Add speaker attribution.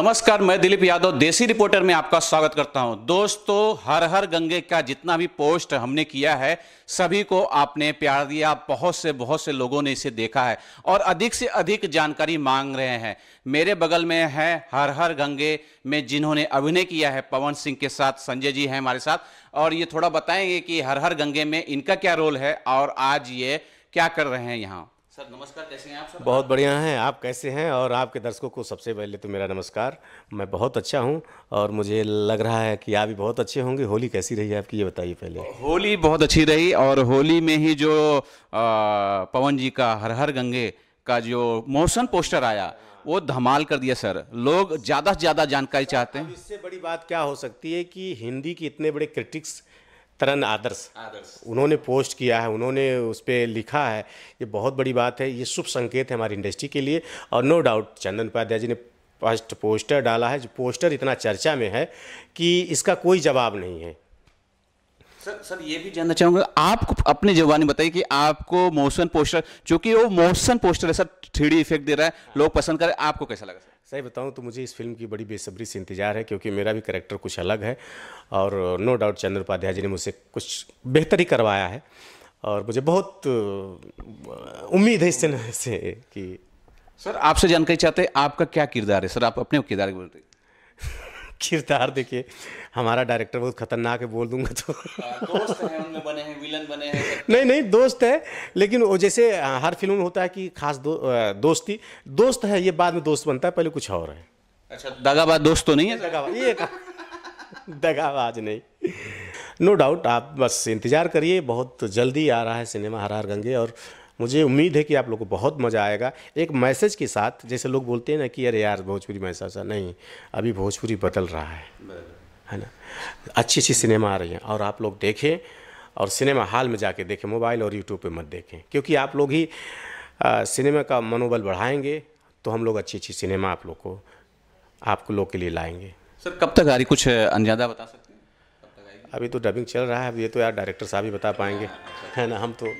Speaker 1: नमस्कार मैं दिलीप यादव देसी रिपोर्टर में आपका स्वागत करता हूं दोस्तों हर हर गंगे का जितना भी पोस्ट हमने किया है सभी को आपने प्यार दिया बहुत से बहुत से लोगों ने इसे देखा है और अधिक से अधिक जानकारी मांग रहे हैं मेरे बगल में है हर हर गंगे में जिन्होंने अभिनय किया है पवन सिंह के साथ संजय जी हैं हमारे साथ और ये थोड़ा बताएंगे कि हर हर गंगे में इनका क्या रोल है और आज ये क्या कर रहे हैं यहाँ सर नमस्कार कैसे हैं आप सर बहुत बढ़िया हैं आप कैसे हैं और आपके दर्शकों को सबसे पहले तो मेरा नमस्कार
Speaker 2: मैं बहुत अच्छा हूं और मुझे लग रहा है कि आप भी बहुत अच्छे होंगे होली कैसी रही आपकी ये बताइए पहले
Speaker 1: होली बहुत अच्छी रही और होली में ही जो आ, पवन जी का हर हर गंगे का जो मोशन पोस्टर आया वो धमाल कर दिया सर लोग ज़्यादा से ज़्यादा जानकारी चाहते हैं इससे बड़ी बात क्या हो सकती है कि हिंदी के इतने
Speaker 2: बड़े क्रिटिक्स तरन आदर्श आदर्श उन्होंने पोस्ट किया है उन्होंने उस पर लिखा है ये बहुत बड़ी बात है ये शुभ संकेत है हमारी इंडस्ट्री के लिए और नो डाउट चंदन उपाध्याय जी ने फर्स्ट पोस्टर डाला है जो पोस्टर इतना चर्चा में है कि इसका कोई जवाब नहीं है
Speaker 1: सर सर ये भी जानना चाहूँगा आप अपनी जवानी बताइए कि आपको मोशन पोस्टर चूँकि वो मोशन पोस्टर है सर थ्री इफेक्ट दे रहा है लोग पसंद करें आपको कैसा लगा सर
Speaker 2: सही बताऊँ तो मुझे इस फिल्म की बड़ी बेसब्री से इंतजार है क्योंकि मेरा भी करेक्टर कुछ अलग है और नो डाउट चंद्र उपाध्याय जी ने मुझसे कुछ बेहतर ही करवाया है और मुझे बहुत उम्मीद है इस तरह से कि सर आपसे जानकारी चाहते हैं आपका क्या किरदार है सर आप अपने किरदार के बोलते किरदार देखिए हमारा डायरेक्टर बहुत खतरनाक है बोल दूंगा तो दोस्त हैं बने विलन बने नहीं नहीं दोस्त है लेकिन वो जैसे हर फिल्म में होता है कि खास दो, दोस्ती दोस्त है ये बाद में दोस्त बनता है पहले कुछ और है अच्छा दगाबाज दोस्त तो
Speaker 1: नहीं है दगाबाज ये
Speaker 2: दगाबाज नहीं नो no डाउट आप बस इंतज़ार करिए बहुत जल्दी आ रहा है सिनेमा हर हर गंगे और मुझे उम्मीद है कि आप लोग को बहुत मज़ा आएगा एक मैसेज के साथ जैसे लोग बोलते हैं ना कि अरे यार भोजपुरी में ऐसा नहीं अभी भोजपुरी बदल रहा है है ना अच्छी अच्छी सिनेमा आ रही हैं और आप लोग देखें और सिनेमा हॉल में जाके देखें मोबाइल और यूट्यूब पे मत देखें क्योंकि आप लोग ही आ, सिनेमा का मनोबल बढ़ाएंगे तो हम लोग अच्छी अच्छी सिनेमा आप लोग को
Speaker 1: आप लोग के लिए लाएंगे सर कब तक आ रही कुछ अंजादा बता सकते
Speaker 2: हैं अभी तो डबिंग चल रहा है अभी ये तो यार डायरेक्टर साहब ही बता पाएंगे हाँ, अच्छा। है ना हम तो